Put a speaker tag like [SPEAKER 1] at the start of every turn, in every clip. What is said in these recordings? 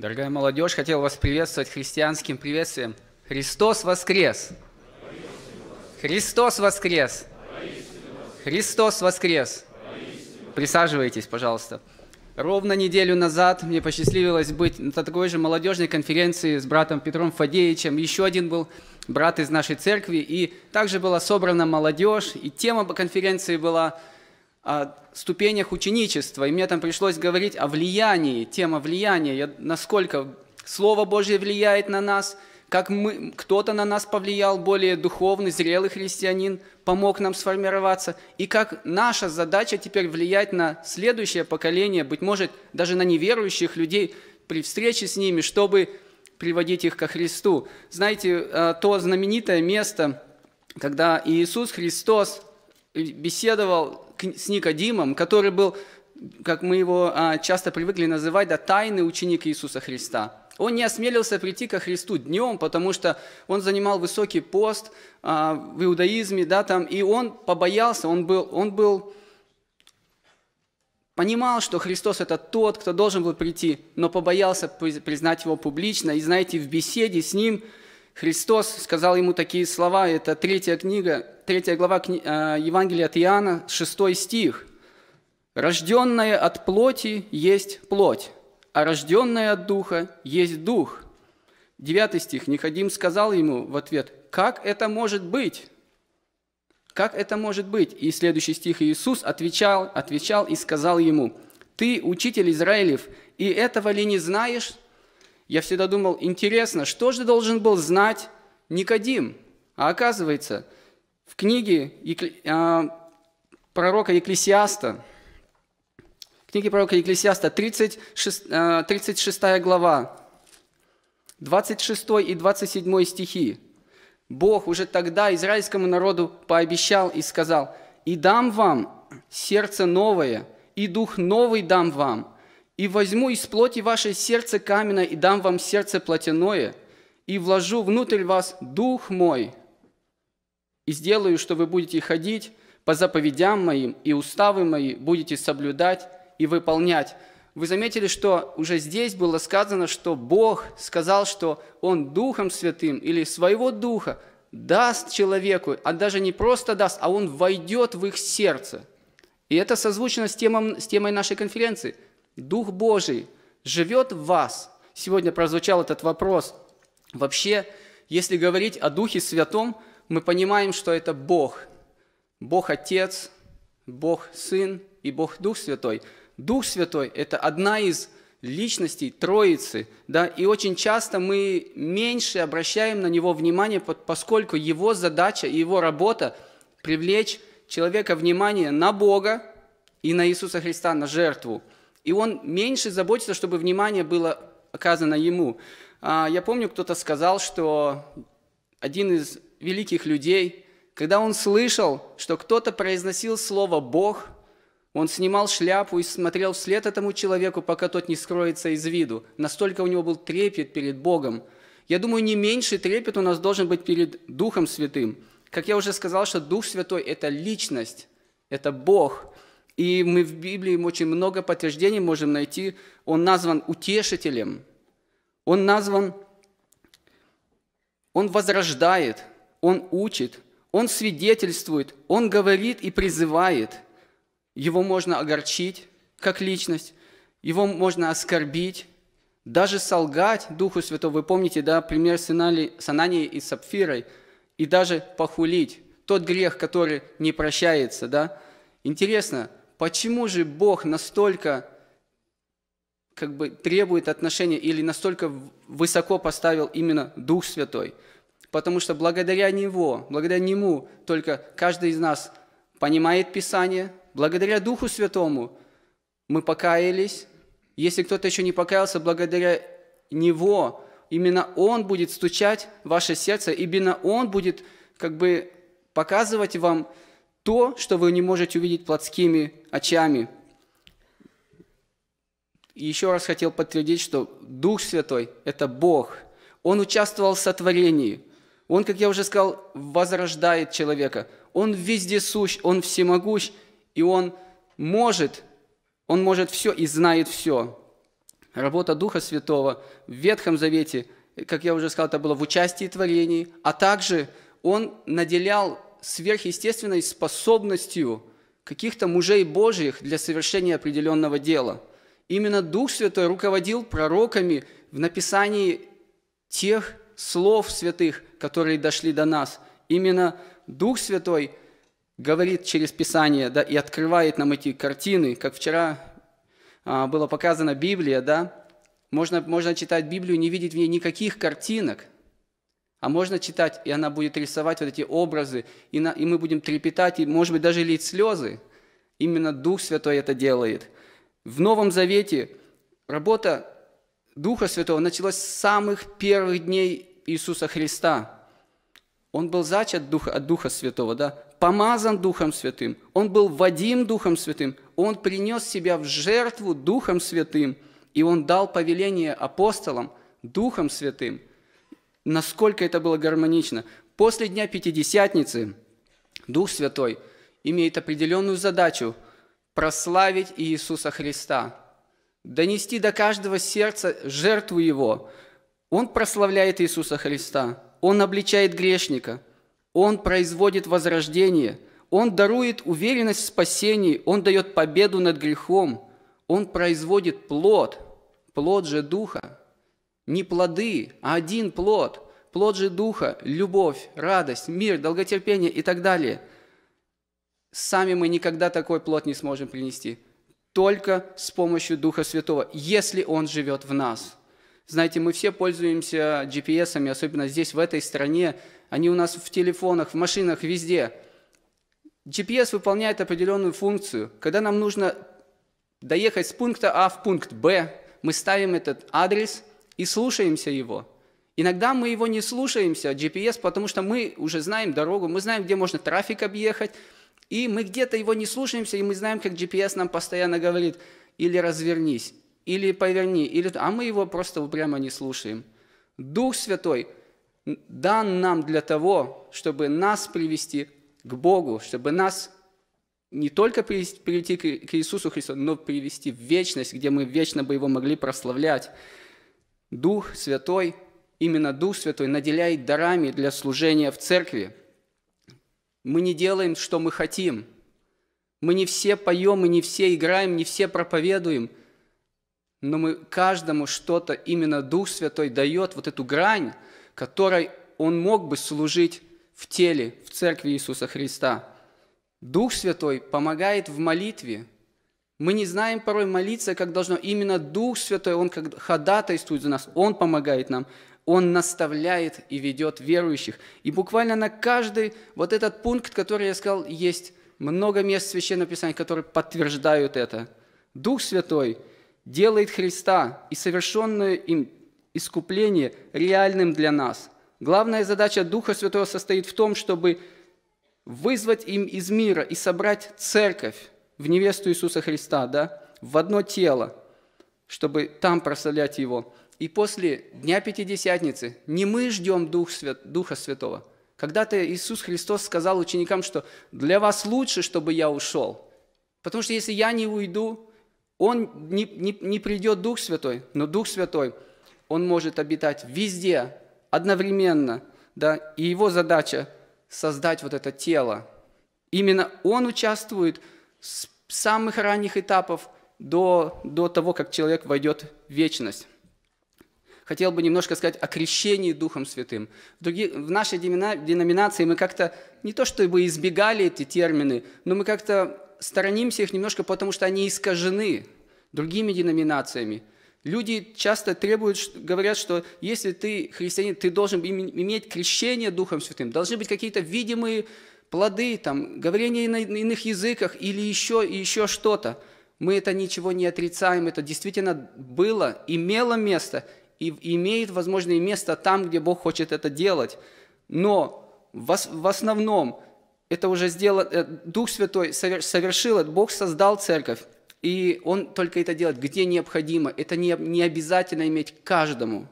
[SPEAKER 1] Дорогая молодежь, хотел вас приветствовать христианским приветствием. Христос воскрес! Христос воскрес! Христос воскрес! Присаживайтесь, пожалуйста. Ровно неделю назад мне посчастливилось быть на такой же молодежной конференции с братом Петром Фадеевичем. Еще один был брат из нашей церкви. И также была собрана молодежь. И тема конференции была ступенях ученичества, и мне там пришлось говорить о влиянии, тема влияния, я, насколько Слово Божье влияет на нас, как мы, кто-то на нас повлиял, более духовный, зрелый христианин, помог нам сформироваться, и как наша задача теперь влиять на следующее поколение, быть может, даже на неверующих людей при встрече с ними, чтобы приводить их ко Христу. Знаете, э, то знаменитое место, когда Иисус Христос беседовал с Никодимом, который был, как мы его а, часто привыкли называть, да, тайный ученик Иисуса Христа. Он не осмелился прийти ко Христу днем, потому что он занимал высокий пост а, в иудаизме, да, там, и он побоялся, он был, он был, понимал, что Христос – это тот, кто должен был прийти, но побоялся признать его публично. И знаете, в беседе с ним – Христос сказал ему такие слова, это третья книга, третья глава э, Евангелия от Иоанна, шестой стих. «Рожденное от плоти есть плоть, а рожденное от духа есть дух». Девятый стих. Неходим сказал ему в ответ, «Как это может быть?» Как это может быть? И следующий стих Иисус отвечал, отвечал и сказал ему, «Ты, учитель Израилев, и этого ли не знаешь?» я всегда думал, интересно, что же должен был знать Никодим? А оказывается, в книге а, пророка Екклесиаста, книге пророка Екклесиаста, 36, 36 а, глава, 26 и 27 стихи. Бог уже тогда израильскому народу пообещал и сказал, «И дам вам сердце новое, и дух новый дам вам, и возьму из плоти ваше сердце каменное и дам вам сердце плотяное, и вложу внутрь вас дух мой, и сделаю, что вы будете ходить по заповедям моим, и уставы мои будете соблюдать и выполнять». Вы заметили, что уже здесь было сказано, что Бог сказал, что Он Духом Святым или Своего Духа даст человеку, а даже не просто даст, а Он войдет в их сердце. И это созвучно с, темом, с темой нашей конференции – Дух Божий живет в вас. Сегодня прозвучал этот вопрос. Вообще, если говорить о Духе Святом, мы понимаем, что это Бог. Бог Отец, Бог Сын и Бог Дух Святой. Дух Святой – это одна из личностей Троицы, да, и очень часто мы меньше обращаем на него внимание, поскольку его задача и его работа – привлечь человека внимание на Бога и на Иисуса Христа, на жертву – и он меньше заботится, чтобы внимание было оказано ему. А, я помню, кто-то сказал, что один из великих людей, когда он слышал, что кто-то произносил слово «Бог», он снимал шляпу и смотрел вслед этому человеку, пока тот не скроется из виду. Настолько у него был трепет перед Богом. Я думаю, не меньше трепет у нас должен быть перед Духом Святым. Как я уже сказал, что Дух Святой – это личность, это Бог – и мы в Библии очень много подтверждений можем найти. Он назван утешителем. Он назван... Он возрождает, он учит, он свидетельствует, он говорит и призывает. Его можно огорчить как личность, его можно оскорбить, даже солгать Духу Святому. Вы помните, да, пример с Ананией и Сапфирой, и даже похулить тот грех, который не прощается, да. Интересно, Почему же Бог настолько как бы требует отношения или настолько высоко поставил именно Дух Святой? Потому что благодаря Него, благодаря Нему только каждый из нас понимает Писание, благодаря Духу Святому мы покаялись. Если кто-то еще не покаялся, благодаря Него, именно Он будет стучать в ваше сердце, именно Он будет как бы показывать вам то, что вы не можете увидеть плотскими очами. И еще раз хотел подтвердить, что Дух Святой – это Бог. Он участвовал в сотворении. Он, как я уже сказал, возрождает человека. Он вездесущ, Он всемогущ, и Он может, Он может все и знает все. Работа Духа Святого в Ветхом Завете, как я уже сказал, это было в участии творений, а также Он наделял сверхъестественной способностью каких-то мужей Божьих для совершения определенного дела. Именно Дух Святой руководил пророками в написании тех слов святых, которые дошли до нас. Именно Дух Святой говорит через Писание да, и открывает нам эти картины, как вчера а, было показано Библия, да, можно, можно читать Библию, не видеть в ней никаких картинок, а можно читать, и она будет рисовать вот эти образы, и, на, и мы будем трепетать, и, может быть, даже лить слезы. Именно Дух Святой это делает. В Новом Завете работа Духа Святого началась с самых первых дней Иисуса Христа. Он был зачат от Духа, от Духа Святого, да? помазан Духом Святым, он был водим Духом Святым, он принес себя в жертву Духом Святым, и он дал повеление апостолам Духом Святым – насколько это было гармонично. После Дня Пятидесятницы Дух Святой имеет определенную задачу прославить Иисуса Христа, донести до каждого сердца жертву Его. Он прославляет Иисуса Христа, Он обличает грешника, Он производит возрождение, Он дарует уверенность в спасении, Он дает победу над грехом, Он производит плод, плод же Духа – не плоды, а один плод. Плод же Духа, любовь, радость, мир, долготерпение и так далее. Сами мы никогда такой плод не сможем принести. Только с помощью Духа Святого, если Он живет в нас. Знаете, мы все пользуемся GPS, особенно здесь, в этой стране. Они у нас в телефонах, в машинах, везде. GPS выполняет определенную функцию. Когда нам нужно доехать с пункта А в пункт Б, мы ставим этот адрес, и слушаемся его. Иногда мы его не слушаемся, GPS, потому что мы уже знаем дорогу, мы знаем, где можно трафик объехать, и мы где-то его не слушаемся, и мы знаем, как GPS нам постоянно говорит, или развернись, или поверни, или... а мы его просто упрямо не слушаем. Дух Святой дан нам для того, чтобы нас привести к Богу, чтобы нас не только привести, прийти к Иисусу Христу, но привести в вечность, где мы вечно бы Его могли прославлять. Дух Святой, именно Дух Святой наделяет дарами для служения в церкви. Мы не делаем, что мы хотим. Мы не все поем, мы не все играем, не все проповедуем. Но мы каждому что-то именно Дух Святой дает, вот эту грань, которой он мог бы служить в теле, в церкви Иисуса Христа. Дух Святой помогает в молитве – мы не знаем порой молиться, как должно. Именно Дух Святой, Он как ходатайствует за нас, Он помогает нам, Он наставляет и ведет верующих. И буквально на каждый вот этот пункт, который я сказал, есть много мест Священного Писания, которые подтверждают это. Дух Святой делает Христа и совершенное им искупление реальным для нас. Главная задача Духа Святого состоит в том, чтобы вызвать им из мира и собрать церковь, в невесту Иисуса Христа, да, в одно тело, чтобы там прославлять Его. И после Дня Пятидесятницы не мы ждем Дух Свят, Духа Святого. Когда-то Иисус Христос сказал ученикам, что для вас лучше, чтобы я ушел. Потому что если я не уйду, он не, не, не придет Дух Святой, но Дух Святой, он может обитать везде, одновременно, да, и его задача создать вот это тело. Именно он участвует в с самых ранних этапов до, до того, как человек войдет в вечность. Хотел бы немножко сказать о крещении Духом Святым. В, других, в нашей деноминации мы как-то не то чтобы избегали эти термины, но мы как-то сторонимся их немножко, потому что они искажены другими деноминациями. Люди часто требуют, говорят, что если ты христианин, ты должен иметь крещение Духом Святым, должны быть какие-то видимые плоды, там, говорение на иных языках или еще еще что-то. Мы это ничего не отрицаем, это действительно было, имело место и имеет, возможно, и место там, где Бог хочет это делать. Но в основном это уже сделал э, Дух Святой совершил это, Бог создал церковь, и Он только это делает, где необходимо. Это не, не обязательно иметь каждому.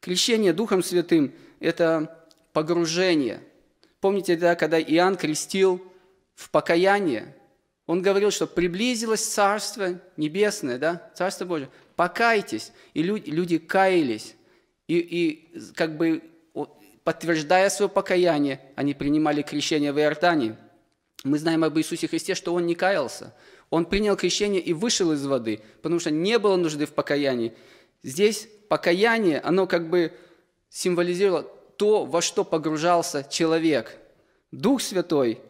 [SPEAKER 1] Крещение Духом Святым – это погружение – Помните, да, когда Иоанн крестил в покаяние, он говорил, что приблизилось Царство Небесное, да, Царство Божие, покайтесь. И люди, люди каялись. И, и как бы подтверждая свое покаяние, они принимали крещение в Иордании. Мы знаем об Иисусе Христе, что Он не каялся. Он принял крещение и вышел из воды, потому что не было нужды в покаянии. Здесь покаяние, оно как бы символизировало то, во что погружался человек. Дух Святой,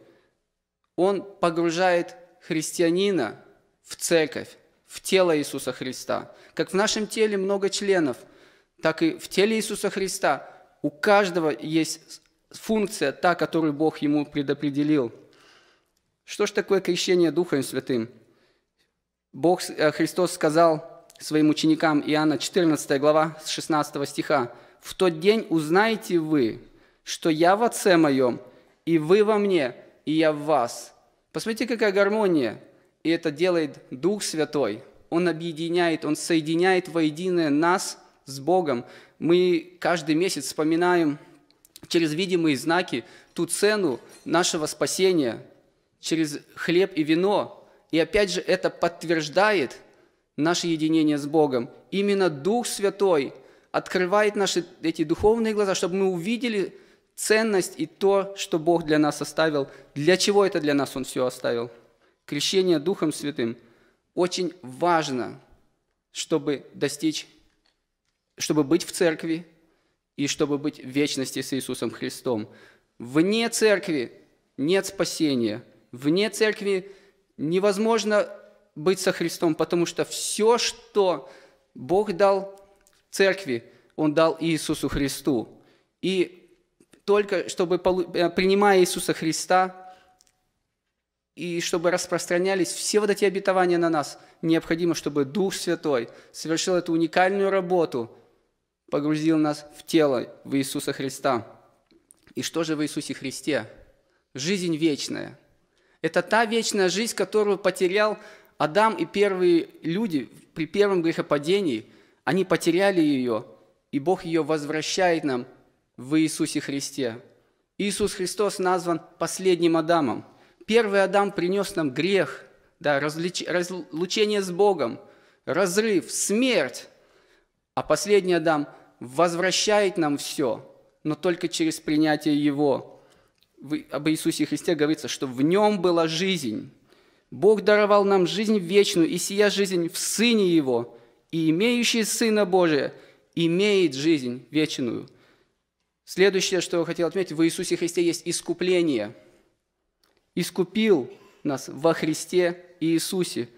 [SPEAKER 1] он погружает христианина в церковь, в тело Иисуса Христа. Как в нашем теле много членов, так и в теле Иисуса Христа у каждого есть функция, та, которую Бог ему предопределил. Что ж такое крещение Духом Святым? Бог, э, Христос сказал своим ученикам, Иоанна 14 глава, с 16 стиха, в тот день узнаете вы, что я в Отце моем, и вы во мне, и я в вас». Посмотрите, какая гармония. И это делает Дух Святой. Он объединяет, Он соединяет воедино нас с Богом. Мы каждый месяц вспоминаем через видимые знаки ту цену нашего спасения, через хлеб и вино. И опять же, это подтверждает наше единение с Богом. Именно Дух Святой – открывает наши эти духовные глаза, чтобы мы увидели ценность и то, что Бог для нас оставил. Для чего это для нас Он все оставил? Крещение Духом Святым очень важно, чтобы достичь, чтобы быть в церкви и чтобы быть в вечности с Иисусом Христом. Вне церкви нет спасения. Вне церкви невозможно быть со Христом, потому что все, что Бог дал церкви он дал Иисусу Христу. И только чтобы, э, принимая Иисуса Христа, и чтобы распространялись все вот эти обетования на нас, необходимо, чтобы Дух Святой совершил эту уникальную работу, погрузил нас в тело, в Иисуса Христа. И что же в Иисусе Христе? Жизнь вечная. Это та вечная жизнь, которую потерял Адам и первые люди при первом грехопадении – они потеряли ее, и Бог ее возвращает нам в Иисусе Христе. Иисус Христос назван последним Адамом. Первый Адам принес нам грех, да, различ... разлучение с Богом, разрыв, смерть. А последний Адам возвращает нам все, но только через принятие Его. Вы, об Иисусе Христе говорится, что в Нем была жизнь. Бог даровал нам жизнь вечную, и сия жизнь в Сыне Его и имеющий Сына Божия имеет жизнь вечную». Следующее, что я хотел отметить, в Иисусе Христе есть искупление. Искупил нас во Христе Иисусе.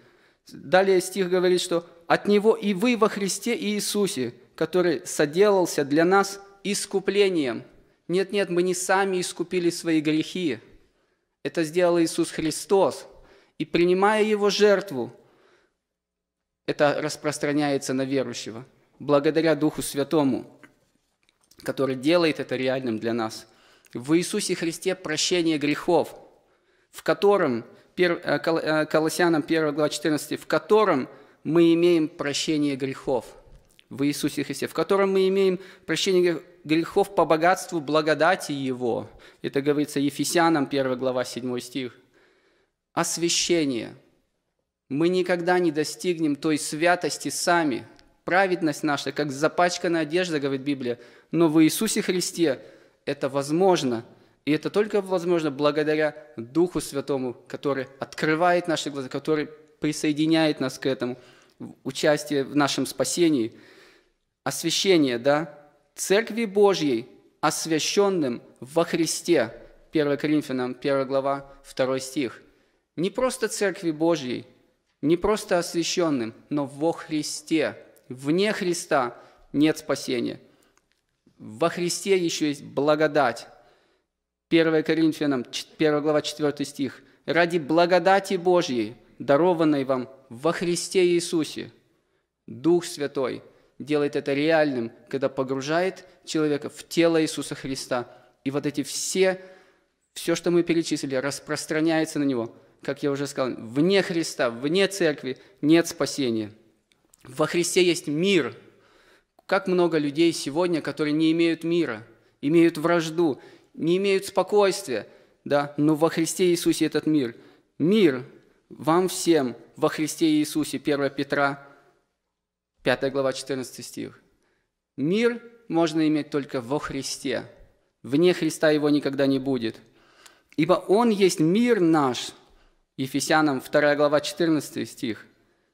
[SPEAKER 1] Далее стих говорит, что «от Него и вы во Христе Иисусе, который соделался для нас искуплением». Нет-нет, мы не сами искупили свои грехи. Это сделал Иисус Христос. И принимая Его жертву, это распространяется на верующего. Благодаря Духу Святому, который делает это реальным для нас. В Иисусе Христе прощение грехов, в котором, э, э, Колоссянам 1 глава 14, в котором мы имеем прощение грехов. В Иисусе Христе, в котором мы имеем прощение грехов по богатству благодати Его. Это говорится Ефесянам 1 глава 7 стих. Освящение – мы никогда не достигнем той святости сами. Праведность наша, как запачканная одежда, говорит Библия, но в Иисусе Христе это возможно. И это только возможно благодаря Духу Святому, который открывает наши глаза, который присоединяет нас к этому, участие в нашем спасении. Освящение, да? Церкви Божьей, освященным во Христе. 1 Коринфянам 1 глава 2 стих. Не просто Церкви Божьей – не просто освященным, но во Христе. Вне Христа нет спасения. Во Христе еще есть благодать. 1 Коринфянам 1 глава 4 стих. «Ради благодати Божьей, дарованной вам во Христе Иисусе, Дух Святой делает это реальным, когда погружает человека в тело Иисуса Христа. И вот эти все, все, что мы перечислили, распространяется на него – как я уже сказал, вне Христа, вне церкви нет спасения. Во Христе есть мир. Как много людей сегодня, которые не имеют мира, имеют вражду, не имеют спокойствия, да, но во Христе Иисусе этот мир. Мир вам всем во Христе Иисусе, 1 Петра, 5 глава, 14 стих. Мир можно иметь только во Христе. Вне Христа его никогда не будет. Ибо Он есть мир наш – Ефесянам 2 глава 14 стих.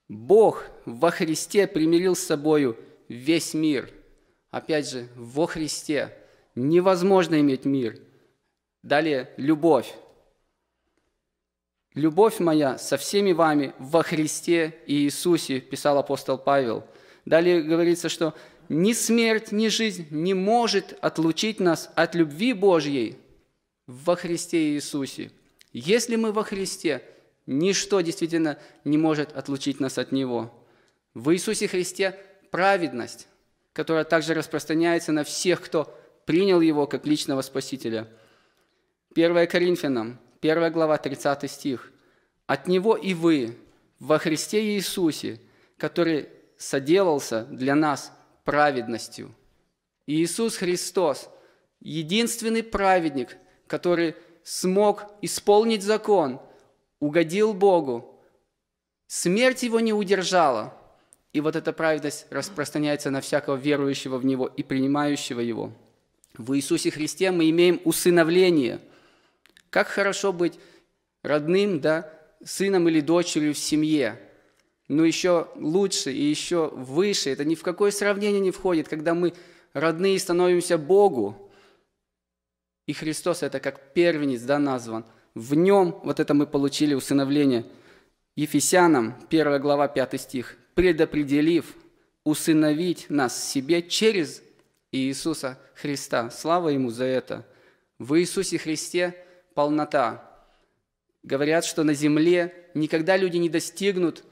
[SPEAKER 1] «Бог во Христе примирил с собою весь мир». Опять же, во Христе невозможно иметь мир. Далее, любовь. «Любовь моя со всеми вами во Христе и Иисусе», писал апостол Павел. Далее говорится, что «ни смерть, ни жизнь не может отлучить нас от любви Божьей во Христе и Иисусе». Если мы во Христе – Ничто действительно не может отлучить нас от Него. В Иисусе Христе праведность, которая также распространяется на всех, кто принял Его как личного Спасителя. 1 Коринфянам, 1 глава, 30 стих. «От Него и вы, во Христе Иисусе, который соделался для нас праведностью». Иисус Христос – единственный праведник, который смог исполнить закон – угодил Богу, смерть его не удержала. И вот эта праведность распространяется на всякого верующего в Него и принимающего Его. В Иисусе Христе мы имеем усыновление. Как хорошо быть родным, да, сыном или дочерью в семье. Но еще лучше и еще выше. Это ни в какое сравнение не входит, когда мы родные становимся Богу. И Христос это как первенец, да, назван – в нем, вот это мы получили усыновление. Ефесянам, 1 глава, 5 стих. «Предопределив усыновить нас себе через Иисуса Христа». Слава Ему за это. В Иисусе Христе полнота. Говорят, что на земле никогда люди не достигнут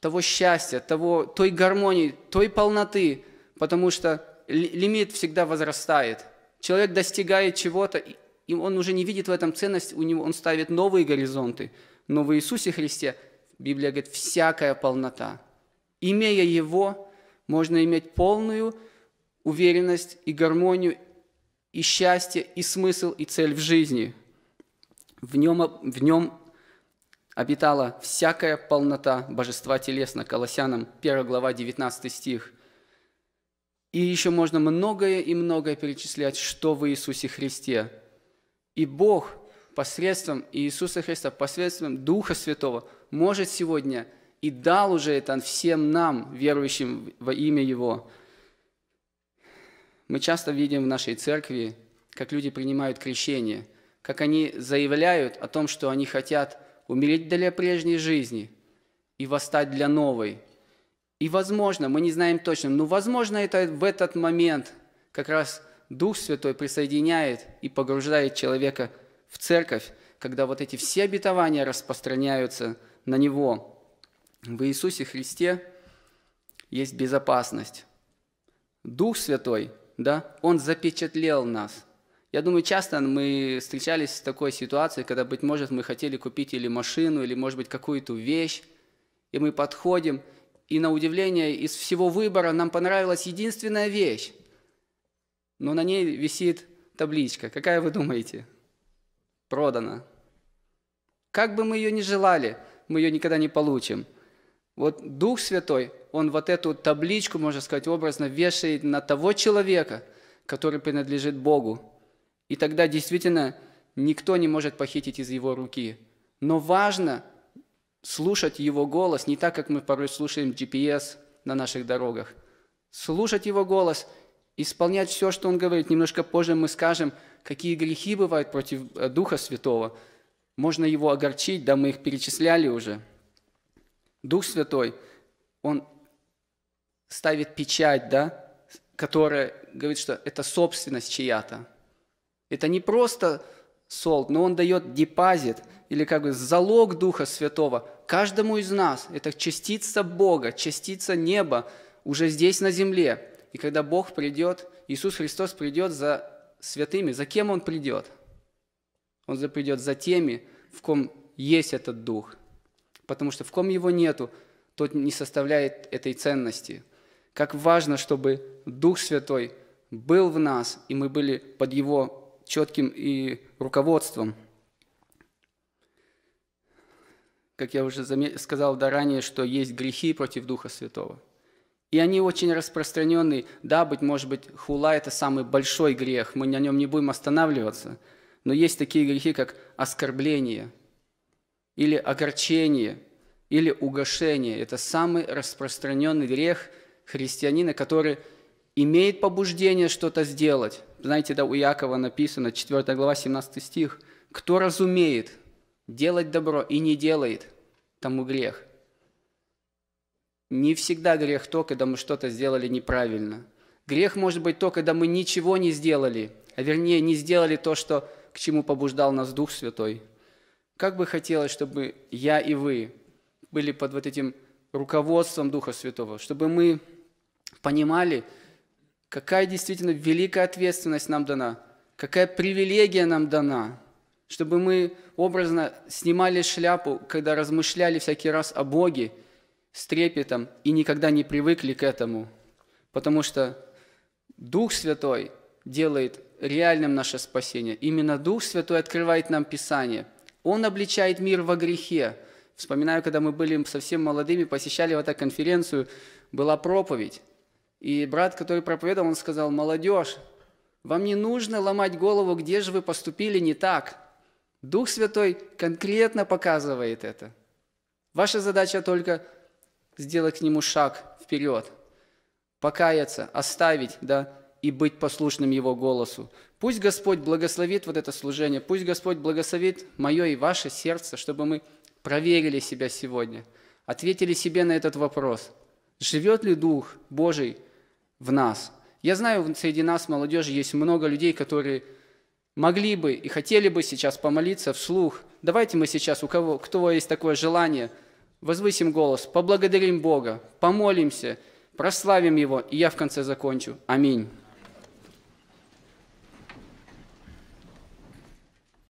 [SPEAKER 1] того счастья, того, той гармонии, той полноты, потому что лимит всегда возрастает. Человек достигает чего-то, и он уже не видит в этом ценность, у него, он ставит новые горизонты. Но в Иисусе Христе Библия говорит «всякая полнота». Имея Его, можно иметь полную уверенность и гармонию, и счастье, и смысл, и цель в жизни. В нем, в нем обитала всякая полнота божества телесно. Колоссянам 1 глава 19 стих. И еще можно многое и многое перечислять, что в Иисусе Христе – и Бог посредством Иисуса Христа, посредством Духа Святого может сегодня и дал уже это всем нам, верующим во имя Его. Мы часто видим в нашей церкви, как люди принимают крещение, как они заявляют о том, что они хотят умереть для прежней жизни и восстать для новой. И возможно, мы не знаем точно, но возможно это в этот момент как раз – Дух Святой присоединяет и погружает человека в церковь, когда вот эти все обетования распространяются на него. В Иисусе Христе есть безопасность. Дух Святой, да, Он запечатлел нас. Я думаю, часто мы встречались с такой ситуацией, когда, быть может, мы хотели купить или машину, или, может быть, какую-то вещь, и мы подходим, и на удивление из всего выбора нам понравилась единственная вещь но на ней висит табличка. Какая вы думаете? Продана. Как бы мы ее ни желали, мы ее никогда не получим. Вот Дух Святой, Он вот эту табличку, можно сказать, образно вешает на того человека, который принадлежит Богу. И тогда действительно никто не может похитить из его руки. Но важно слушать его голос, не так, как мы порой слушаем GPS на наших дорогах. Слушать его голос – исполнять все, что он говорит. Немножко позже мы скажем, какие грехи бывают против э, Духа Святого. Можно его огорчить, да мы их перечисляли уже. Дух Святой, он ставит печать, да, которая говорит, что это собственность чья-то. Это не просто солд, но он дает депозит или как бы залог Духа Святого каждому из нас. Это частица Бога, частица неба уже здесь на земле. И когда Бог придет, Иисус Христос придет за святыми, за кем Он придет? Он придет за теми, в ком есть этот дух. Потому что в ком его нету, тот не составляет этой ценности. Как важно, чтобы Дух Святой был в нас, и мы были под Его четким и руководством. Как я уже сказал да ранее, что есть грехи против Духа Святого. И они очень распространены. Да, быть может быть, хула – это самый большой грех, мы на нем не будем останавливаться. Но есть такие грехи, как оскорбление или огорчение или угошение. Это самый распространенный грех христианина, который имеет побуждение что-то сделать. Знаете, да, у Якова написано, 4 глава, 17 стих, «Кто разумеет делать добро и не делает, тому грех». Не всегда грех то, когда мы что-то сделали неправильно. Грех может быть то, когда мы ничего не сделали, а вернее не сделали то, что, к чему побуждал нас Дух Святой. Как бы хотелось, чтобы я и вы были под вот этим руководством Духа Святого, чтобы мы понимали, какая действительно великая ответственность нам дана, какая привилегия нам дана, чтобы мы образно снимали шляпу, когда размышляли всякий раз о Боге – с трепетом и никогда не привыкли к этому, потому что Дух Святой делает реальным наше спасение. Именно Дух Святой открывает нам Писание. Он обличает мир во грехе. Вспоминаю, когда мы были совсем молодыми, посещали вот эту конференцию, была проповедь. И брат, который проповедовал, он сказал, молодежь, вам не нужно ломать голову, где же вы поступили не так. Дух Святой конкретно показывает это. Ваша задача только сделать к нему шаг вперед, покаяться, оставить, да, и быть послушным Его голосу. Пусть Господь благословит вот это служение, пусть Господь благословит мое и ваше сердце, чтобы мы проверили себя сегодня, ответили себе на этот вопрос. Живет ли Дух Божий в нас? Я знаю, среди нас, молодежи, есть много людей, которые могли бы и хотели бы сейчас помолиться вслух. Давайте мы сейчас, у кого, кто есть такое желание – Возвысим голос, поблагодарим Бога, помолимся, прославим Его, и я в конце закончу. Аминь.